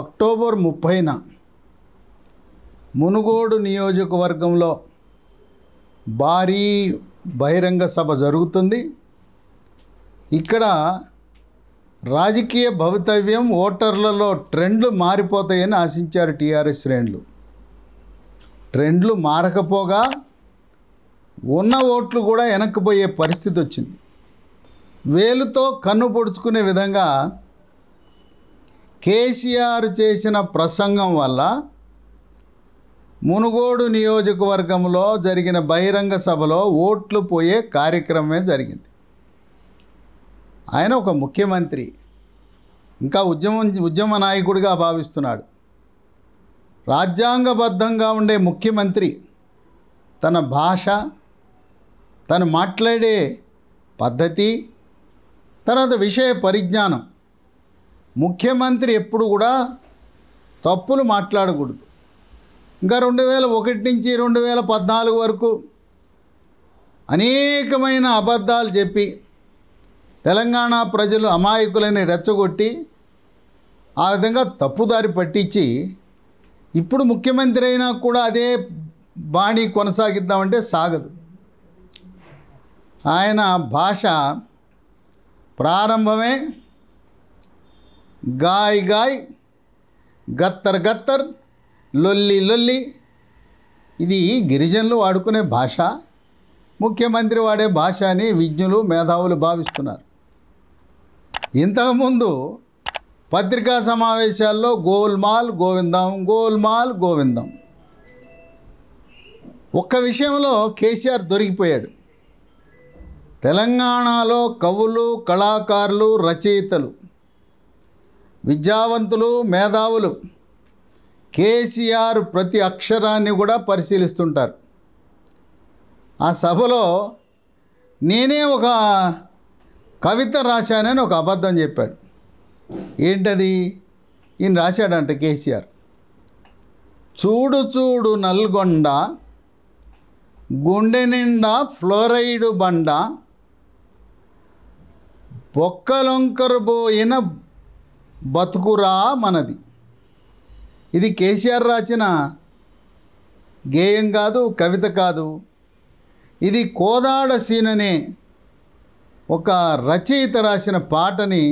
October ముప్పైన మునుగోడు నియోజకవర్గంలో భారీ బహిరంగ సభ జరుగుతుంది ఇక్కడ రాజకీయ భవితవ్యం ఓటర్లలో ట్రెండ్లు మారిపోతాయని ఆశించారు టీఆర్ఎస్ శ్రేణులు ట్రెండ్లు మారకపోగా ఉన్న ఓట్లు కూడా వెనక్కిపోయే పరిస్థితి వచ్చింది వేలుతో కన్ను పొడుచుకునే విధంగా కేసీఆర్ చేసిన ప్రసంగం వల్ల మునుగోడు నియోజకవర్గంలో జరిగిన బహిరంగ సభలో ఓట్లు పోయే కార్యక్రమమే జరిగింది ఆయన ఒక ముఖ్యమంత్రి ఇంకా ఉద్యమం ఉద్యమ నాయకుడిగా భావిస్తున్నాడు రాజ్యాంగబద్ధంగా ఉండే ముఖ్యమంత్రి తన భాష తను మాట్లాడే పద్ధతి తర్వాత విషయ పరిజ్ఞానం ముఖ్యమంత్రి ఎప్పుడు కూడా తప్పులు మాట్లాడకూడదు ఇంకా రెండు వేల ఒకటి నుంచి రెండు వేల పద్నాలుగు వరకు అనేకమైన అబద్ధాలు చెప్పి తెలంగాణ ప్రజలు అమాయకులని రెచ్చగొట్టి ఆ విధంగా తప్పుదారి పట్టించి ఇప్పుడు ముఖ్యమంత్రి అయినా కూడా అదే బాణి కొనసాగిద్దామంటే సాగదు ఆయన భాష ప్రారంభమే గాయ్ గాయ్ గత్తర్ గత్తర్ లొల్లి లొల్లి ఇది గిరిజనులు వాడుకునే భాష ముఖ్యమంత్రి వాడే భాష అని విజ్ఞులు మేధావులు భావిస్తున్నారు ఇంతకుముందు పత్రికా సమావేశాల్లో గోల్మాల్ గోవిందం గోల్మాల్ గోవిందం ఒక్క విషయంలో కేసీఆర్ దొరికిపోయాడు తెలంగాణలో కవులు కళాకారులు రచయితలు విద్యావంతులు మేధావులు కేసీఆర్ ప్రతి అక్షరాన్ని కూడా పరిశీలిస్తుంటారు ఆ సభలో నేనే ఒక కవిత రాశానని ఒక అబద్ధం చెప్పాడు ఏంటది ఈయన రాశాడంట కేసీఆర్ చూడు చూడు నల్గొండ గుండె నిండా ఫ్లోరైడ్ బండ బొక్కలొంకరు పోయిన బతుకురా మనది ఇది కేసీఆర్ రాసిన గేయం కాదు కవిత కాదు ఇది కోదాడ సీననే ఒక రచయిత రాసిన పాటని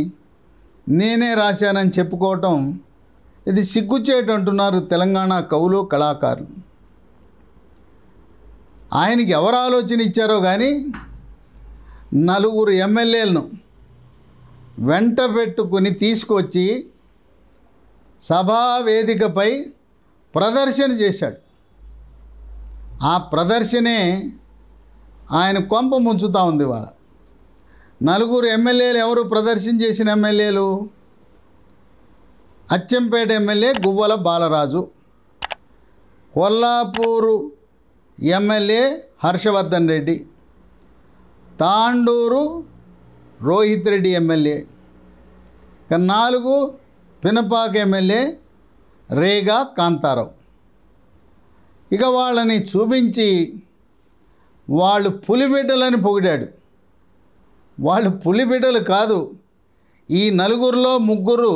నేనే రాశానని చెప్పుకోవటం ఇది అంటున్నారు తెలంగాణ కవులు కళాకారులు ఆయనకి ఎవరు ఆలోచన ఇచ్చారో కానీ నలుగురు ఎమ్మెల్యేలను వెంట పెట్టుకుని తీసుకొచ్చి సభావేదికపై ప్రదర్శన చేశాడు ఆ ప్రదర్శనే ఆయన కొంప ముంచుతూ ఉంది వాళ్ళ నలుగురు ఎమ్మెల్యేలు ఎవరు ప్రదర్శన చేసిన ఎమ్మెల్యేలు Achampet MLA Guvvala Balaraju Kollapur MLA Harshavardhan Reddy Tandur Rohith Reddy MLA నాలుగు పినపాక ఎమ్మెల్యే రేగా కాంతారావు ఇక వాళ్ళని చూపించి వాళ్ళు పులిబిడ్డలని పొగిడాడు వాళ్ళు పులిబిడ్డలు కాదు ఈ నలుగురిలో ముగ్గురు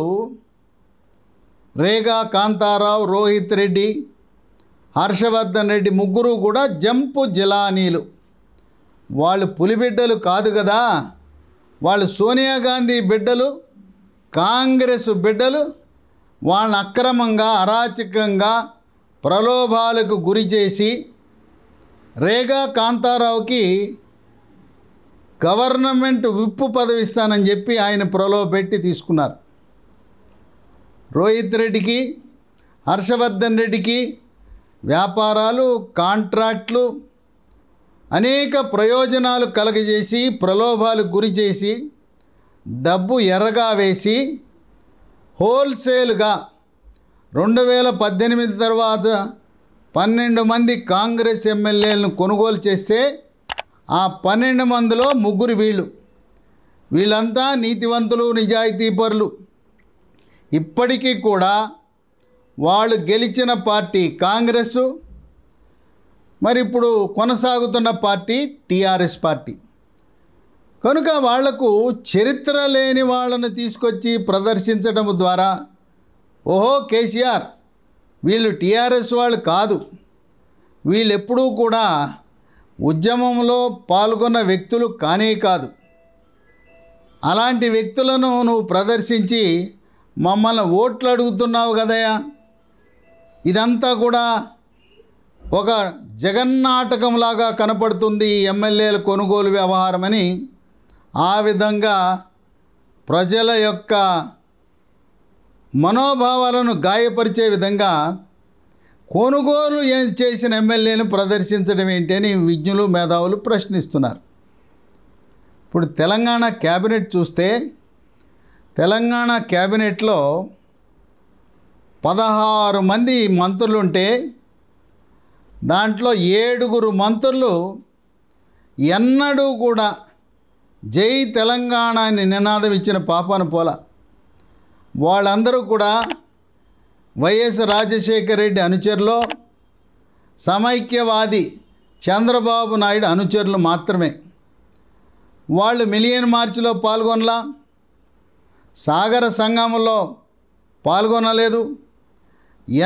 రేగా కాంతారావు రోహిత్ రెడ్డి హర్షవర్ధన్ రెడ్డి ముగ్గురు కూడా జంపు జలానీలు వాళ్ళు పులిబిడ్డలు కాదు కదా వాళ్ళు సోనియా గాంధీ బిడ్డలు కాంగ్రెస్ బిడ్డలు వాళ్ళని అక్రమంగా అరాచకంగా ప్రలోభాలకు గురి చేసి రేగా కాంతారావుకి గవర్నమెంట్ విప్పు పదవిస్తానని చెప్పి ఆయన ప్రలోభ పెట్టి తీసుకున్నారు రోహిత్ రెడ్డికి హర్షవర్ధన్ రెడ్డికి వ్యాపారాలు కాంట్రాక్ట్లు అనేక ప్రయోజనాలు కలగజేసి ప్రలోభాలు గురి చేసి డబ్బు ఎర్రగా వేసి హోల్సేల్గా రెండు వేల పద్దెనిమిది తర్వాత పన్నెండు మంది కాంగ్రెస్ ఎమ్మెల్యేలను కొనుగోలు చేస్తే ఆ పన్నెండు మందిలో ముగ్గురు వీళ్ళు వీళ్ళంతా నీతివంతులు నిజాయితీపరులు ఇప్పటికీ కూడా వాళ్ళు గెలిచిన పార్టీ కాంగ్రెస్ మరి ఇప్పుడు కొనసాగుతున్న పార్టీ టీఆర్ఎస్ పార్టీ కనుక వాళ్లకు చరిత్ర లేని వాళ్ళను తీసుకొచ్చి ప్రదర్శించడం ద్వారా ఓహో కేసీఆర్ వీళ్ళు టీఆర్ఎస్ వాళ్ళు కాదు వీళ్ళెప్పుడూ కూడా ఉద్యమంలో పాల్గొన్న వ్యక్తులు కానే కాదు అలాంటి వ్యక్తులను నువ్వు ప్రదర్శించి మమ్మల్ని ఓట్లు అడుగుతున్నావు కదయా ఇదంతా కూడా ఒక జగన్నాటకంలాగా కనపడుతుంది ఈ ఎమ్మెల్యేల కొనుగోలు వ్యవహారమని ఆ విధంగా ప్రజల యొక్క మనోభావాలను గాయపరిచే విధంగా కొనుగోలు ఏం చేసిన ఎమ్మెల్యేను ప్రదర్శించడం ఏంటి అని విజ్ఞులు మేధావులు ప్రశ్నిస్తున్నారు ఇప్పుడు తెలంగాణ క్యాబినెట్ చూస్తే తెలంగాణ క్యాబినెట్లో పదహారు మంది మంత్రులుంటే దాంట్లో ఏడుగురు మంత్రులు ఎన్నడూ కూడా జై తెలంగాణ అని నినాదం ఇచ్చిన పాపాను పోల వాళ్ళందరూ కూడా వైఎస్ రాజశేఖర రెడ్డి అనుచరులో సమైక్యవాది చంద్రబాబు నాయుడు అనుచరులు మాత్రమే వాళ్ళు మిలియన్ మార్చిలో పాల్గొనలా సాగర సంగమంలో పాల్గొనలేదు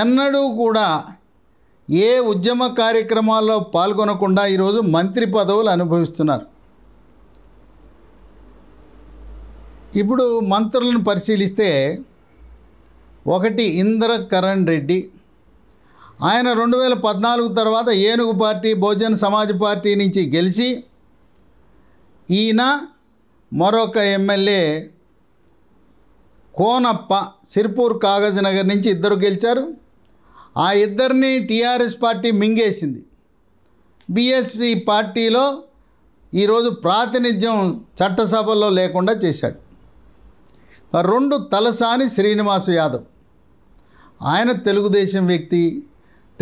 ఎన్నడూ కూడా ఏ ఉద్యమ కార్యక్రమాల్లో పాల్గొనకుండా ఈరోజు మంత్రి పదవులు అనుభవిస్తున్నారు ఇప్పుడు మంత్రులను పరిశీలిస్తే ఒకటి ఇంద్రకరణ్ రెడ్డి ఆయన రెండు వేల పద్నాలుగు తర్వాత ఏనుగు పార్టీ బహుజన్ సమాజ్ పార్టీ నుంచి గెలిచి ఈయన మరొక ఎమ్మెల్యే కోనప్ప సిర్పూర్ కాగజ్ నగర్ నుంచి ఇద్దరు గెలిచారు ఆ ఇద్దరిని టీఆర్ఎస్ పార్టీ మింగేసింది బీఎస్పీ పార్టీలో ఈరోజు ప్రాతినిధ్యం చట్టసభల్లో లేకుండా చేశాడు రెండు తలసాని శ్రీనివాస్ యాదవ్ ఆయన తెలుగుదేశం వ్యక్తి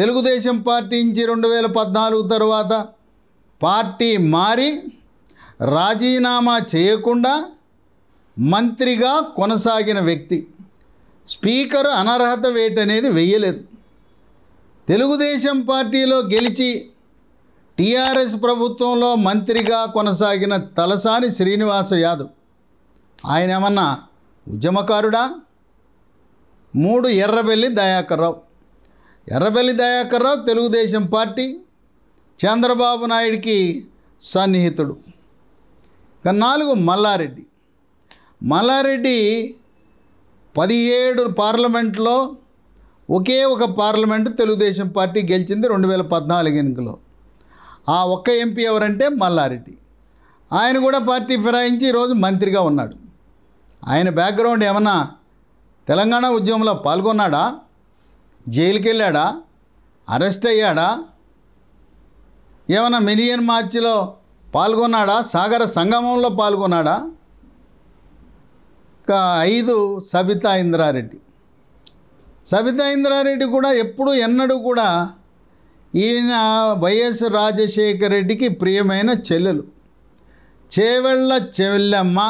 తెలుగుదేశం పార్టీ నుంచి రెండు వేల పద్నాలుగు తర్వాత పార్టీ మారి రాజీనామా చేయకుండా మంత్రిగా కొనసాగిన వ్యక్తి స్పీకర్ అనర్హత వేటనేది అనేది వెయ్యలేదు తెలుగుదేశం పార్టీలో గెలిచి టీఆర్ఎస్ ప్రభుత్వంలో మంత్రిగా కొనసాగిన తలసాని శ్రీనివాస యాదవ్ ఆయన ఏమన్నా ఉద్యమకారుడా మూడు ఎర్రబెల్లి దయాకర్రావు ఎర్రబెల్లి దయాకర్రావు తెలుగుదేశం పార్టీ చంద్రబాబు నాయుడికి సన్నిహితుడు నాలుగు మల్లారెడ్డి మల్లారెడ్డి పదిహేడు పార్లమెంట్లో ఒకే ఒక పార్లమెంటు తెలుగుదేశం పార్టీ గెలిచింది రెండు వేల పద్నాలుగు ఎన్నికలో ఆ ఒక్క ఎంపీ ఎవరంటే మల్లారెడ్డి ఆయన కూడా పార్టీ ఫిరాయించి ఈరోజు మంత్రిగా ఉన్నాడు ఆయన బ్యాక్గ్రౌండ్ ఏమన్నా తెలంగాణ ఉద్యమంలో పాల్గొన్నాడా జైలుకి వెళ్ళాడా అరెస్ట్ అయ్యాడా ఏమైనా మిలియన్ మార్చిలో పాల్గొన్నాడా సాగర సంగమంలో పాల్గొన్నాడా ఒక ఐదు సబితా ఇంద్రారెడ్డి సబితా ఇంద్రారెడ్డి కూడా ఎప్పుడు ఎన్నడూ కూడా ఈయన వైఎస్ రాజశేఖర రెడ్డికి ప్రియమైన చెల్లెలు చేవెళ్ళ చెల్లెమ్మ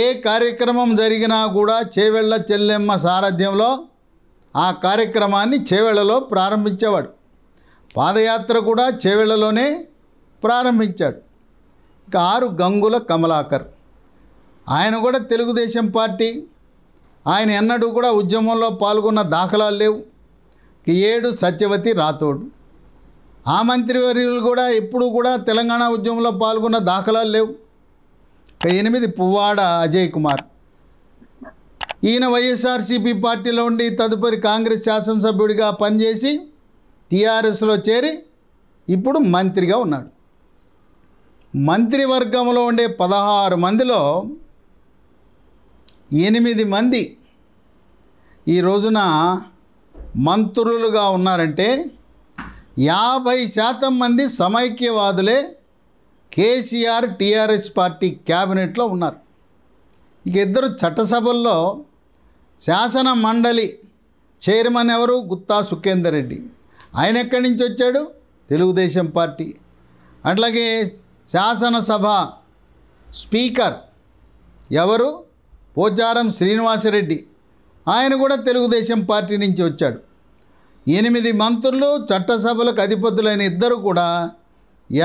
ఏ కార్యక్రమం జరిగినా కూడా చేవెళ్ళ చెల్లెమ్మ సారథ్యంలో ఆ కార్యక్రమాన్ని చేవెళ్ళలో ప్రారంభించేవాడు పాదయాత్ర కూడా చేవెళ్ళలోనే ప్రారంభించాడు ఇంకా ఆరు గంగుల కమలాకర్ ఆయన కూడా తెలుగుదేశం పార్టీ ఆయన ఎన్నడూ కూడా ఉద్యమంలో పాల్గొన్న దాఖలాలు లేవు ఏడు సత్యవతి రాథోడ్ ఆ మంత్రివర్యులు కూడా ఎప్పుడు కూడా తెలంగాణ ఉద్యమంలో పాల్గొన్న దాఖలాలు లేవు ఎనిమిది పువ్వాడ అజయ్ కుమార్ ఈయన వైఎస్ఆర్సీపీ పార్టీలో ఉండి తదుపరి కాంగ్రెస్ శాసనసభ్యుడిగా పనిచేసి టీఆర్ఎస్లో చేరి ఇప్పుడు మంత్రిగా ఉన్నాడు మంత్రివర్గంలో ఉండే పదహారు మందిలో ఎనిమిది మంది ఈ రోజున మంత్రులుగా ఉన్నారంటే యాభై శాతం మంది సమైక్యవాదులే కేసీఆర్ టీఆర్ఎస్ పార్టీ క్యాబినెట్లో ఉన్నారు ఇక ఇద్దరు చట్టసభల్లో శాసన మండలి చైర్మన్ ఎవరు గుత్తా సుఖేందర్ రెడ్డి ఆయన ఎక్కడి నుంచి వచ్చాడు తెలుగుదేశం పార్టీ అట్లాగే శాసనసభ స్పీకర్ ఎవరు పోచారం శ్రీనివాసరెడ్డి ఆయన కూడా తెలుగుదేశం పార్టీ నుంచి వచ్చాడు ఎనిమిది మంత్రులు చట్టసభలకు అధిపతులైన ఇద్దరు కూడా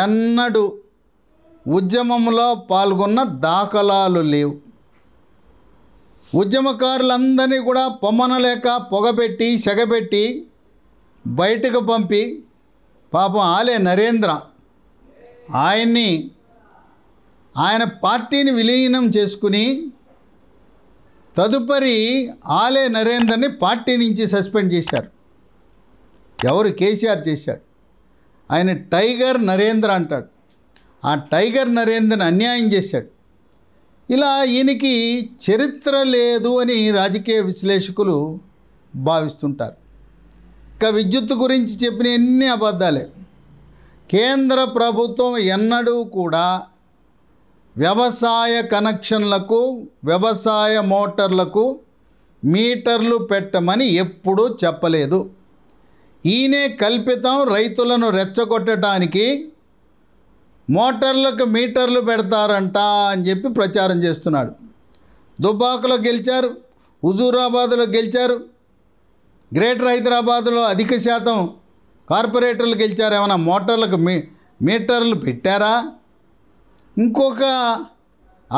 ఎన్నడూ ఉద్యమంలో పాల్గొన్న దాఖలాలు లేవు ఉద్యమకారులందరినీ కూడా పొమ్మనలేక పొగపెట్టి సెగపెట్టి బయటకు పంపి పాపం ఆలే నరేంద్ర ఆయన్ని ఆయన పార్టీని విలీనం చేసుకుని తదుపరి ఆలే నరేందర్ని పార్టీ నుంచి సస్పెండ్ చేశారు ఎవరు కేసీఆర్ చేశాడు ఆయన టైగర్ నరేంద్ర అంటాడు ఆ టైగర్ నరేంద్రని అన్యాయం చేశాడు ఇలా ఈయనకి చరిత్ర లేదు అని రాజకీయ విశ్లేషకులు భావిస్తుంటారు ఇక విద్యుత్ గురించి చెప్పిన ఎన్ని అబద్ధాలే కేంద్ర ప్రభుత్వం ఎన్నడూ కూడా వ్యవసాయ కనెక్షన్లకు వ్యవసాయ మోటార్లకు మీటర్లు పెట్టమని ఎప్పుడూ చెప్పలేదు ఈయనే కల్పితం రైతులను రెచ్చగొట్టడానికి మోటార్లకు మీటర్లు పెడతారంట అని చెప్పి ప్రచారం చేస్తున్నాడు దుబ్బాకలో గెలిచారు హుజూరాబాదులో గెలిచారు గ్రేటర్ హైదరాబాద్లో అధిక శాతం కార్పొరేటర్లు గెలిచారు ఏమైనా మోటార్లకు మీ మీటర్లు పెట్టారా ఇంకొక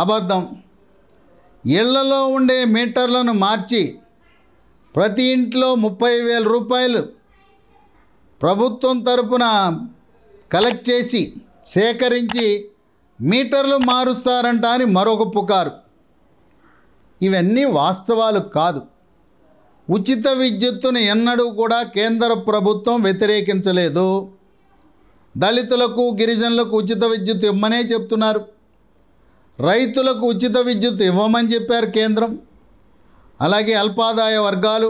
అబద్ధం ఇళ్లలో ఉండే మీటర్లను మార్చి ప్రతి ఇంట్లో ముప్పై వేల రూపాయలు ప్రభుత్వం తరపున కలెక్ట్ చేసి సేకరించి మీటర్లు మారుస్తారంట అని మరొక పుకారు ఇవన్నీ వాస్తవాలు కాదు ఉచిత విద్యుత్తును ఎన్నడూ కూడా కేంద్ర ప్రభుత్వం వ్యతిరేకించలేదు దళితులకు గిరిజనులకు ఉచిత విద్యుత్ ఇవ్వమనే చెప్తున్నారు రైతులకు ఉచిత విద్యుత్ ఇవ్వమని చెప్పారు కేంద్రం అలాగే అల్పాదాయ వర్గాలు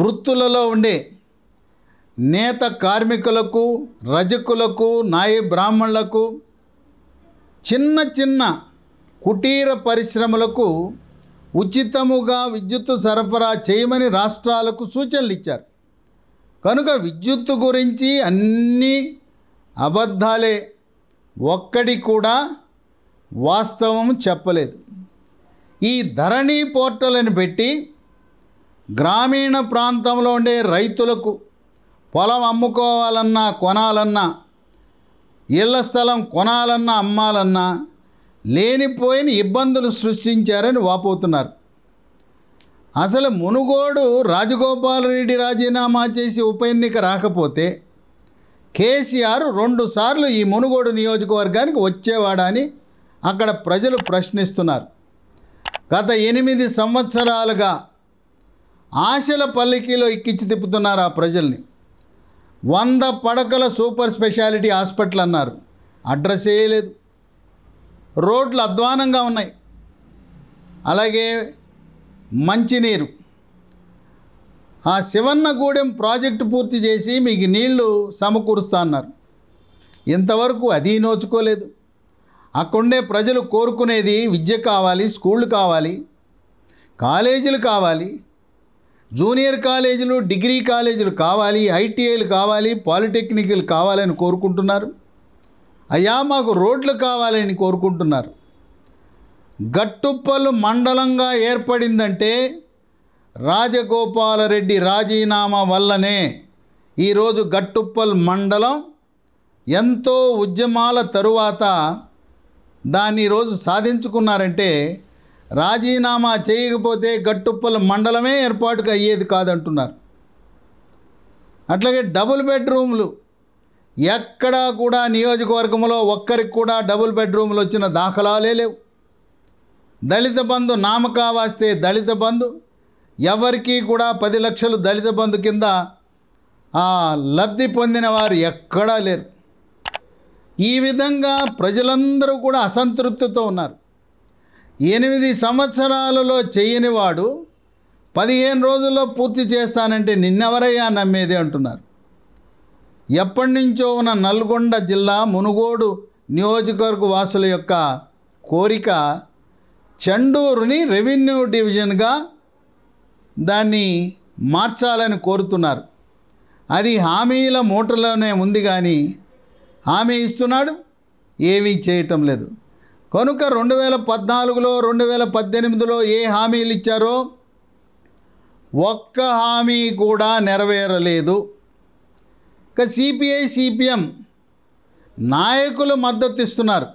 వృత్తులలో ఉండే నేత కార్మికులకు రజకులకు నాయి బ్రాహ్మణులకు చిన్న చిన్న కుటీర పరిశ్రమలకు ఉచితముగా విద్యుత్ సరఫరా చేయమని రాష్ట్రాలకు సూచనలు ఇచ్చారు కనుక విద్యుత్తు గురించి అన్నీ అబద్ధాలే ఒక్కడి కూడా వాస్తవం చెప్పలేదు ఈ ధరణి పోర్టల్ని పెట్టి గ్రామీణ ప్రాంతంలో ఉండే రైతులకు పొలం అమ్ముకోవాలన్నా కొనాలన్నా ఇళ్ల స్థలం కొనాలన్నా అమ్మాలన్నా లేనిపోయిన ఇబ్బందులు సృష్టించారని వాపోతున్నారు అసలు మునుగోడు రాజగోపాల్ రెడ్డి రాజీనామా చేసి ఉప ఎన్నిక రాకపోతే కేసీఆర్ రెండుసార్లు ఈ మునుగోడు నియోజకవర్గానికి వచ్చేవాడని అక్కడ ప్రజలు ప్రశ్నిస్తున్నారు గత ఎనిమిది సంవత్సరాలుగా ఆశల పల్లికిలో ఎక్కించి తిప్పుతున్నారు ఆ ప్రజల్ని వంద పడకల సూపర్ స్పెషాలిటీ హాస్పిటల్ అన్నారు అడ్రస్ వేయలేదు రోడ్లు అధ్వానంగా ఉన్నాయి అలాగే మంచినీరు ఆ శివన్నగూడెం ప్రాజెక్టు పూర్తి చేసి మీకు నీళ్లు సమకూరుస్తా అన్నారు ఇంతవరకు అది నోచుకోలేదు అక్కడుండే ప్రజలు కోరుకునేది విద్య కావాలి స్కూళ్ళు కావాలి కాలేజీలు కావాలి జూనియర్ కాలేజీలు డిగ్రీ కాలేజీలు కావాలి ఐటీఐలు కావాలి పాలిటెక్నిక్లు కావాలని కోరుకుంటున్నారు అయ్యా మాకు రోడ్లు కావాలని కోరుకుంటున్నారు గట్టుప్పలు మండలంగా ఏర్పడిందంటే రాజగోపాలరెడ్డి రాజీనామా వల్లనే ఈరోజు గట్టుప్పల్ మండలం ఎంతో ఉద్యమాల తరువాత దాన్ని ఈరోజు సాధించుకున్నారంటే రాజీనామా చేయకపోతే గట్టుప్పల్ మండలమే ఏర్పాటుకు అయ్యేది కాదంటున్నారు అట్లాగే డబుల్ బెడ్రూమ్లు ఎక్కడా కూడా నియోజకవర్గంలో ఒక్కరికి కూడా డబుల్ బెడ్రూమ్లు వచ్చిన దాఖలాలే లేవు దళిత బంధు నామకా వాస్తే దళిత బంధు ఎవరికీ కూడా పది లక్షలు దళిత బంధు కింద లబ్ధి పొందిన వారు ఎక్కడా లేరు ఈ విధంగా ప్రజలందరూ కూడా అసంతృప్తితో ఉన్నారు ఎనిమిది సంవత్సరాలలో చేయనివాడు పదిహేను రోజుల్లో పూర్తి చేస్తానంటే నిన్నెవరయ్యా నమ్మేది అంటున్నారు ఎప్పటి నుంచో ఉన్న నల్గొండ జిల్లా మునుగోడు నియోజకవర్గ వాసుల యొక్క కోరిక చెండూరుని రెవెన్యూ డివిజన్గా దాన్ని మార్చాలని కోరుతున్నారు అది హామీల మూటలోనే ఉంది కానీ హామీ ఇస్తున్నాడు ఏమీ చేయటం లేదు కనుక రెండు వేల పద్నాలుగులో రెండు వేల పద్దెనిమిదిలో ఏ హామీలు ఇచ్చారో ఒక్క హామీ కూడా నెరవేరలేదు ఇక సిపిఐ సిపిఎం నాయకులు మద్దతు ఇస్తున్నారు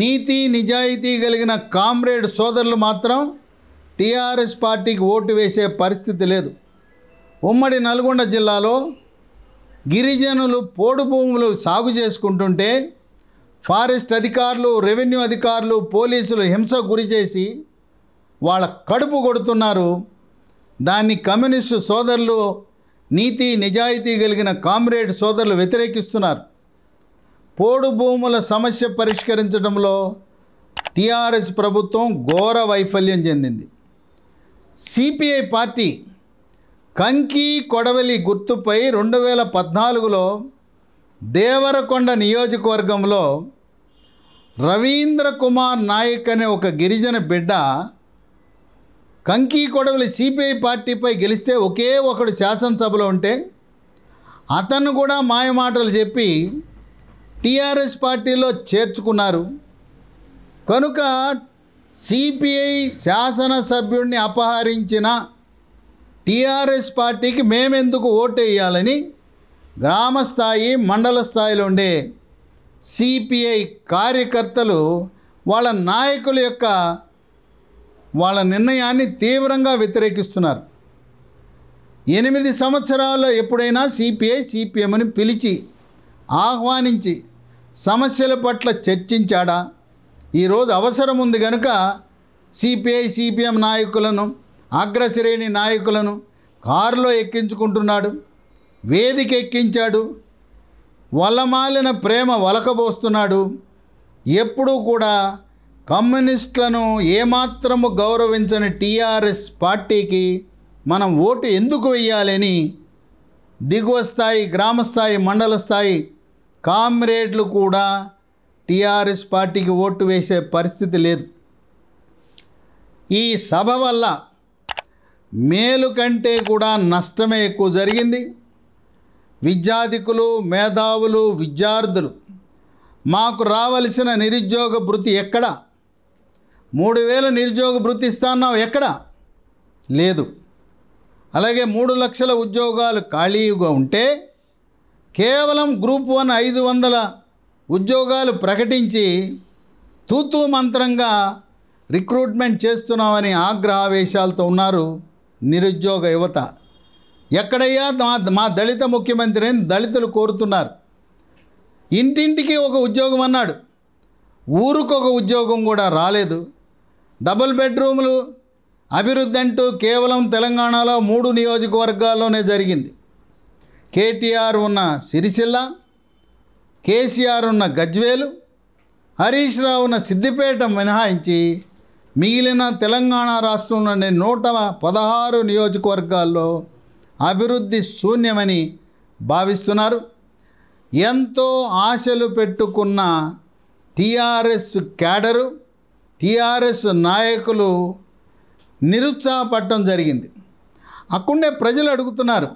నీతి నిజాయితీ కలిగిన కామ్రేడ్ సోదరులు మాత్రం టీఆర్ఎస్ పార్టీకి ఓటు వేసే పరిస్థితి లేదు ఉమ్మడి నల్గొండ జిల్లాలో గిరిజనులు పోడు భూములు సాగు చేసుకుంటుంటే ఫారెస్ట్ అధికారులు రెవెన్యూ అధికారులు పోలీసులు హింస గురి చేసి వాళ్ళ కడుపు కొడుతున్నారు దాన్ని కమ్యూనిస్టు సోదరులు నీతి నిజాయితీ కలిగిన కామ్రేడ్ సోదరులు వ్యతిరేకిస్తున్నారు పోడు భూముల సమస్య పరిష్కరించడంలో టీఆర్ఎస్ ప్రభుత్వం ఘోర వైఫల్యం చెందింది సిపిఐ పార్టీ కంకి కొడవలి గుర్తుపై రెండు వేల పద్నాలుగులో దేవరకొండ నియోజకవర్గంలో రవీంద్ర కుమార్ నాయక్ అనే ఒక గిరిజన బిడ్డ కంకి కొడవలి సిపిఐ పార్టీపై గెలిస్తే ఒకే ఒకడు శాసనసభలో ఉంటే అతను కూడా మాయమాటలు చెప్పి టీఆర్ఎస్ పార్టీలో చేర్చుకున్నారు కనుక సిపిఐ శాసనసభ్యుడిని అపహరించిన టీఆర్ఎస్ పార్టీకి మేమెందుకు ఓటేయాలని గ్రామ స్థాయి మండల స్థాయిలో ఉండే సిపిఐ కార్యకర్తలు వాళ్ళ నాయకుల యొక్క వాళ్ళ నిర్ణయాన్ని తీవ్రంగా వ్యతిరేకిస్తున్నారు ఎనిమిది సంవత్సరాల్లో ఎప్పుడైనా సిపిఐ సిపిఎం అని పిలిచి ఆహ్వానించి సమస్యల పట్ల చర్చించాడా ఈరోజు అవసరం ఉంది కనుక సిపిఐ సిపిఎం నాయకులను అగ్రశ్రేణి నాయకులను కారులో ఎక్కించుకుంటున్నాడు వేదిక ఎక్కించాడు వలమాలిన ప్రేమ వలకబోస్తున్నాడు ఎప్పుడూ కూడా కమ్యూనిస్టులను ఏమాత్రము గౌరవించని టీఆర్ఎస్ పార్టీకి మనం ఓటు ఎందుకు వెయ్యాలని దిగువ స్థాయి గ్రామస్థాయి మండల స్థాయి కామ్రేడ్లు కూడా టీఆర్ఎస్ పార్టీకి ఓటు వేసే పరిస్థితి లేదు ఈ సభ వల్ల మేలు కంటే కూడా నష్టమే ఎక్కువ జరిగింది విద్యాధికులు మేధావులు విద్యార్థులు మాకు రావలసిన నిరుద్యోగ భృతి ఎక్కడ మూడు వేల నిరుద్యోగ భృతి ఇస్తాన్నావు ఎక్కడ లేదు అలాగే మూడు లక్షల ఉద్యోగాలు ఖాళీగా ఉంటే కేవలం గ్రూప్ వన్ ఐదు వందల ఉద్యోగాలు ప్రకటించి తూతూ మంత్రంగా రిక్రూట్మెంట్ చేస్తున్నామని ఆగ్రహావేశాలతో ఉన్నారు నిరుద్యోగ యువత ఎక్కడయ్యా మా మా దళిత ముఖ్యమంత్రి అని దళితులు కోరుతున్నారు ఇంటింటికి ఒక ఉద్యోగం అన్నాడు ఊరుకు ఒక ఉద్యోగం కూడా రాలేదు డబుల్ బెడ్రూములు అభివృద్ధి అంటూ కేవలం తెలంగాణలో మూడు నియోజకవర్గాల్లోనే జరిగింది కేటీఆర్ ఉన్న సిరిసిల్ల కేసీఆర్ ఉన్న గజ్వేలు హరీష్ రావు ఉన్న సిద్దిపేట మినహాయించి మిగిలిన తెలంగాణ రాష్ట్రంలోని నూట పదహారు నియోజకవర్గాల్లో అభివృద్ధి శూన్యమని భావిస్తున్నారు ఎంతో ఆశలు పెట్టుకున్న టీఆర్ఎస్ క్యాడరు టీఆర్ఎస్ నాయకులు నిరుత్సాహపడటం జరిగింది అక్కడే ప్రజలు అడుగుతున్నారు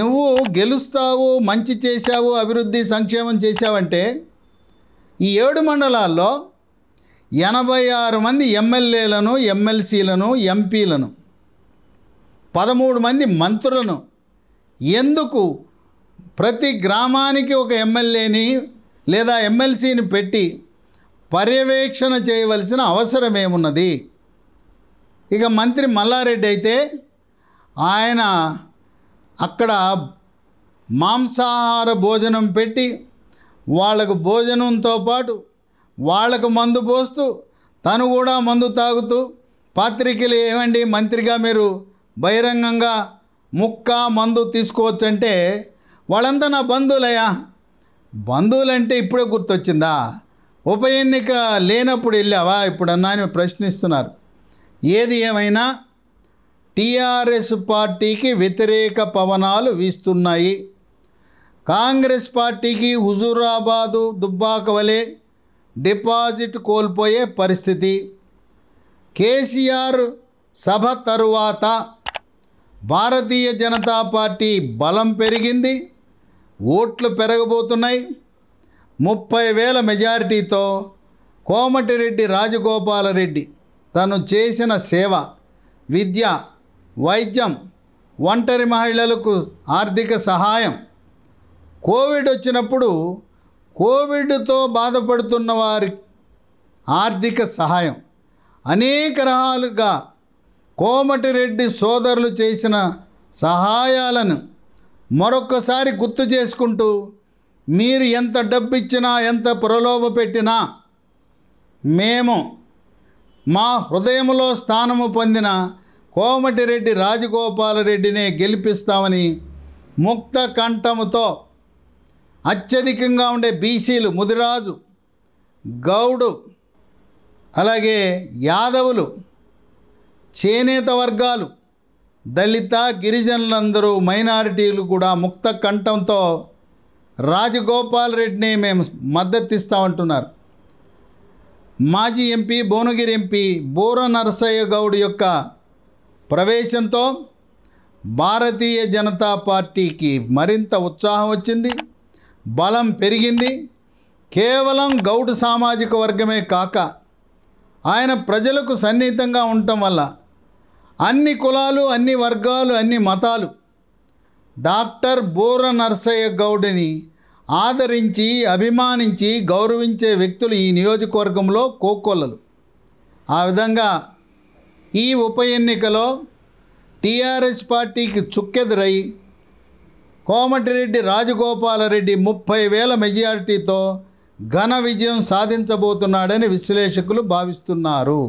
నువ్వు గెలుస్తావు మంచి చేశావు అభివృద్ధి సంక్షేమం చేశావంటే ఈ ఏడు మండలాల్లో ఎనభై ఆరు మంది ఎమ్మెల్యేలను ఎమ్మెల్సీలను ఎంపీలను పదమూడు మంది మంత్రులను ఎందుకు ప్రతి గ్రామానికి ఒక ఎమ్మెల్యేని లేదా ఎమ్మెల్సీని పెట్టి పర్యవేక్షణ చేయవలసిన అవసరం ఏమున్నది ఇక మంత్రి మల్లారెడ్డి అయితే ఆయన అక్కడ మాంసాహార భోజనం పెట్టి వాళ్ళకు భోజనంతో పాటు వాళ్ళకు మందు పోస్తూ తను కూడా మందు తాగుతూ పాత్రికలు ఏమండి మంత్రిగా మీరు బహిరంగంగా ముక్క మందు తీసుకోవచ్చంటే వాళ్ళంతా నా బంధువులయ్యా బంధువులంటే ఇప్పుడే గుర్తొచ్చిందా ఉప ఎన్నిక లేనప్పుడు వెళ్ళావా ఇప్పుడన్నా అని ప్రశ్నిస్తున్నారు ఏది ఏమైనా టీఆర్ఎస్ పార్టీకి వ్యతిరేక పవనాలు వీస్తున్నాయి కాంగ్రెస్ పార్టీకి హుజూరాబాదు దుబ్బాక వలె డిపాజిట్ కోల్పోయే పరిస్థితి కేసీఆర్ సభ తరువాత భారతీయ జనతా పార్టీ బలం పెరిగింది ఓట్లు పెరగబోతున్నాయి ముప్పై వేల మెజారిటీతో కోమటిరెడ్డి రాజగోపాలరెడ్డి తను చేసిన సేవ విద్య వైద్యం ఒంటరి మహిళలకు ఆర్థిక సహాయం కోవిడ్ వచ్చినప్పుడు కోవిడ్తో బాధపడుతున్న వారి ఆర్థిక సహాయం అనేక రకాలుగా కోమటిరెడ్డి సోదరులు చేసిన సహాయాలను మరొక్కసారి గుర్తు చేసుకుంటూ మీరు ఎంత డబ్బిచ్చినా ఎంత ప్రలోభ పెట్టినా మేము మా హృదయంలో స్థానము పొందిన కోమటిరెడ్డి రాజగోపాలరెడ్డినే గెలిపిస్తామని ముక్త కంఠముతో అత్యధికంగా ఉండే బీసీలు ముదిరాజు గౌడు అలాగే యాదవులు చేనేత వర్గాలు దళిత గిరిజనులందరూ మైనారిటీలు కూడా ముక్త కంఠంతో రాజగోపాల్ రెడ్డిని మేము మద్దతిస్తామంటున్నారు మాజీ ఎంపీ భువనగిరి ఎంపీ బోర నరసయ్య గౌడ్ యొక్క ప్రవేశంతో భారతీయ జనతా పార్టీకి మరింత ఉత్సాహం వచ్చింది బలం పెరిగింది కేవలం గౌడ్ సామాజిక వర్గమే కాక ఆయన ప్రజలకు సన్నిహితంగా ఉండటం వల్ల అన్ని కులాలు అన్ని వర్గాలు అన్ని మతాలు డాక్టర్ బోర నర్సయ్య గౌడ్ని ఆదరించి అభిమానించి గౌరవించే వ్యక్తులు ఈ నియోజకవర్గంలో కోకొల్లలు ఆ విధంగా ఈ ఉప ఎన్నికలో టీఆర్ఎస్ పార్టీకి చుక్కెదురై కోమటిరెడ్డి రాజగోపాలరెడ్డి ముప్పై వేల మెజారిటీతో ఘన విజయం సాధించబోతున్నాడని విశ్లేషకులు భావిస్తున్నారు